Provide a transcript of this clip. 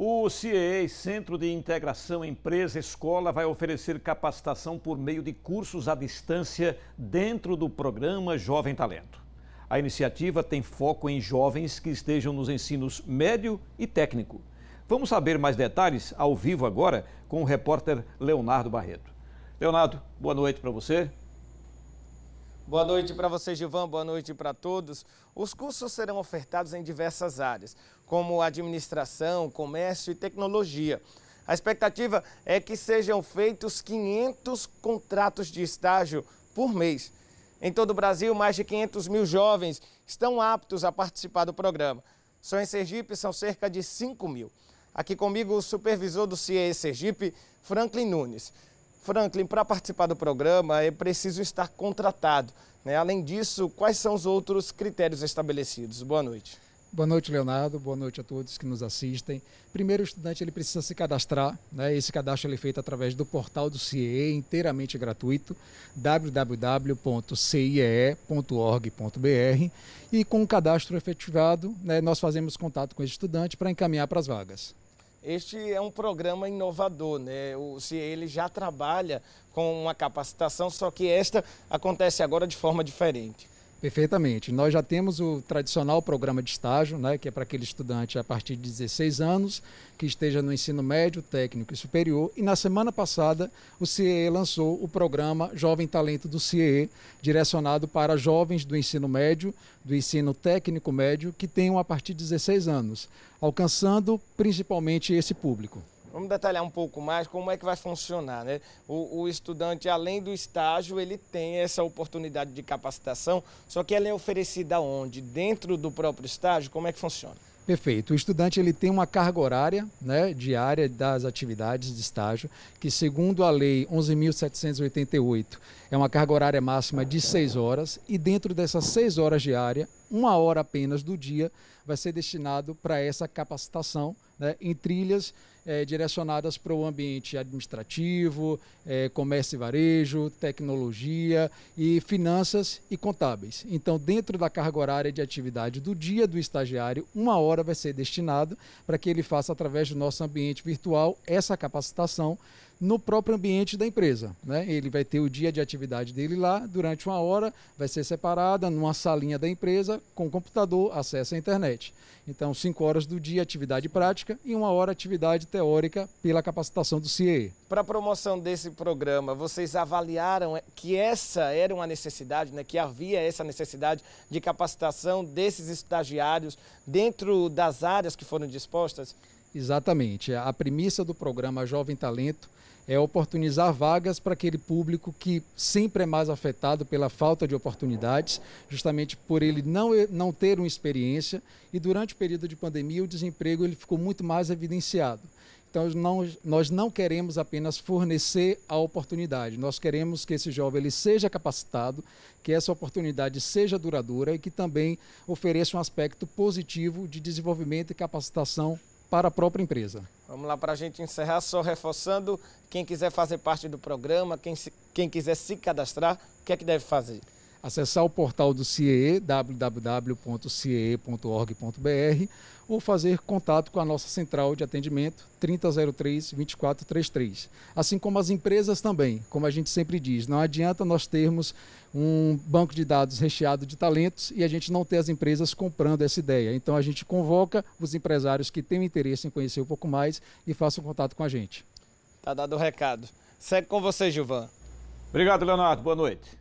O CIE, Centro de Integração Empresa-Escola, vai oferecer capacitação por meio de cursos à distância dentro do programa Jovem Talento. A iniciativa tem foco em jovens que estejam nos ensinos médio e técnico. Vamos saber mais detalhes ao vivo agora com o repórter Leonardo Barreto. Leonardo, boa noite para você. Boa noite para você, Givan. Boa noite para todos. Os cursos serão ofertados em diversas áreas, como administração, comércio e tecnologia. A expectativa é que sejam feitos 500 contratos de estágio por mês. Em todo o Brasil, mais de 500 mil jovens estão aptos a participar do programa. Só em Sergipe são cerca de 5 mil. Aqui comigo o supervisor do CIE Sergipe, Franklin Nunes. Franklin, para participar do programa é preciso estar contratado. Né? Além disso, quais são os outros critérios estabelecidos? Boa noite. Boa noite, Leonardo. Boa noite a todos que nos assistem. Primeiro, o estudante ele precisa se cadastrar. Né? Esse cadastro ele é feito através do portal do CIE, é inteiramente gratuito, www.ciee.org.br. E com o cadastro efetivado, né, nós fazemos contato com esse estudante para encaminhar para as vagas. Este é um programa inovador, né? O ele já trabalha com uma capacitação, só que esta acontece agora de forma diferente. Perfeitamente. Nós já temos o tradicional programa de estágio, né, que é para aquele estudante a partir de 16 anos, que esteja no ensino médio, técnico e superior. E na semana passada, o CIE lançou o programa Jovem Talento do CIE, direcionado para jovens do ensino médio, do ensino técnico médio, que tenham a partir de 16 anos, alcançando principalmente esse público. Vamos detalhar um pouco mais como é que vai funcionar, né? O, o, estudante, além do estágio, ele tem essa oportunidade de capacitação, só que ela é oferecida onde? Dentro do próprio estágio? Como é que funciona? Perfeito. O estudante ele tem uma carga horária né, diária das atividades de estágio, que segundo a lei 11.788 é uma carga horária máxima de 6 horas, e dentro dessas 6 horas diárias uma hora apenas do dia vai ser destinado para essa capacitação né, em trilhas é, direcionadas para o ambiente administrativo, é, comércio e varejo, tecnologia e finanças e contábeis. Então, dentro da carga horária de atividade do dia do estagiário, uma hora vai ser destinado para que ele faça através do nosso ambiente virtual essa capacitação no próprio ambiente da empresa. Né? Ele vai ter o dia de atividade dele lá, durante uma hora, vai ser separada numa salinha da empresa, com computador, acesso à internet. Então, cinco horas do dia, atividade prática e uma hora atividade teórica pela capacitação do CIE. Para a promoção desse programa, vocês avaliaram que essa era uma necessidade, né? que havia essa necessidade de capacitação desses estagiários dentro das áreas que foram dispostas? Exatamente. A premissa do programa Jovem Talento é oportunizar vagas para aquele público que sempre é mais afetado pela falta de oportunidades, justamente por ele não, não ter uma experiência. E durante o período de pandemia, o desemprego ele ficou muito mais evidenciado. Então, não, nós não queremos apenas fornecer a oportunidade, nós queremos que esse jovem ele seja capacitado, que essa oportunidade seja duradoura e que também ofereça um aspecto positivo de desenvolvimento e capacitação para a própria empresa. Vamos lá para a gente encerrar, só reforçando, quem quiser fazer parte do programa, quem, quem quiser se cadastrar, o que é que deve fazer? acessar o portal do CIE, www.ciee.org.br, ou fazer contato com a nossa central de atendimento 3003 2433. Assim como as empresas também, como a gente sempre diz, não adianta nós termos um banco de dados recheado de talentos e a gente não ter as empresas comprando essa ideia. Então a gente convoca os empresários que têm interesse em conhecer um pouco mais e façam contato com a gente. Tá dado o recado. Segue com você, Gilvan. Obrigado, Leonardo. Boa noite.